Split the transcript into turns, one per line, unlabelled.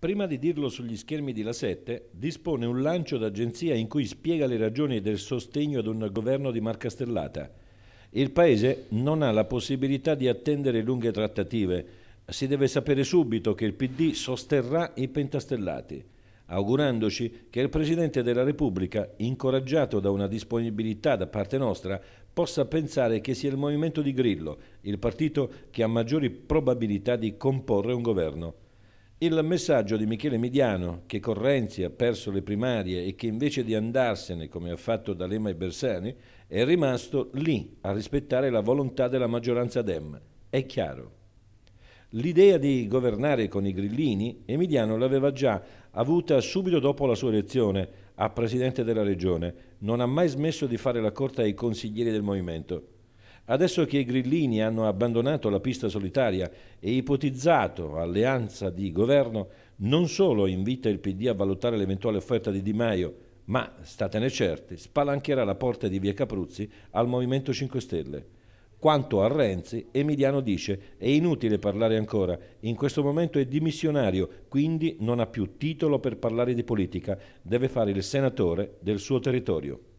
Prima di dirlo sugli schermi di La 7, dispone un lancio d'agenzia in cui spiega le ragioni del sostegno ad un governo di Marca Stellata. Il Paese non ha la possibilità di attendere lunghe trattative. Si deve sapere subito che il PD sosterrà i pentastellati, augurandoci che il Presidente della Repubblica, incoraggiato da una disponibilità da parte nostra, possa pensare che sia il movimento di Grillo, il partito che ha maggiori probabilità di comporre un governo. Il messaggio di Michele Midiano che Correnzi ha perso le primarie e che invece di andarsene come ha fatto D'Alema e Bersani è rimasto lì a rispettare la volontà della maggioranza Dem. È chiaro. L'idea di governare con i grillini Emiliano l'aveva già avuta subito dopo la sua elezione a presidente della regione. Non ha mai smesso di fare la corte ai consiglieri del movimento. Adesso che i grillini hanno abbandonato la pista solitaria e ipotizzato alleanza di governo, non solo invita il PD a valutare l'eventuale offerta di Di Maio, ma, statene certi, spalancherà la porta di via Capruzzi al Movimento 5 Stelle. Quanto a Renzi, Emiliano dice è inutile parlare ancora, in questo momento è dimissionario, quindi non ha più titolo per parlare di politica, deve fare il senatore del suo territorio.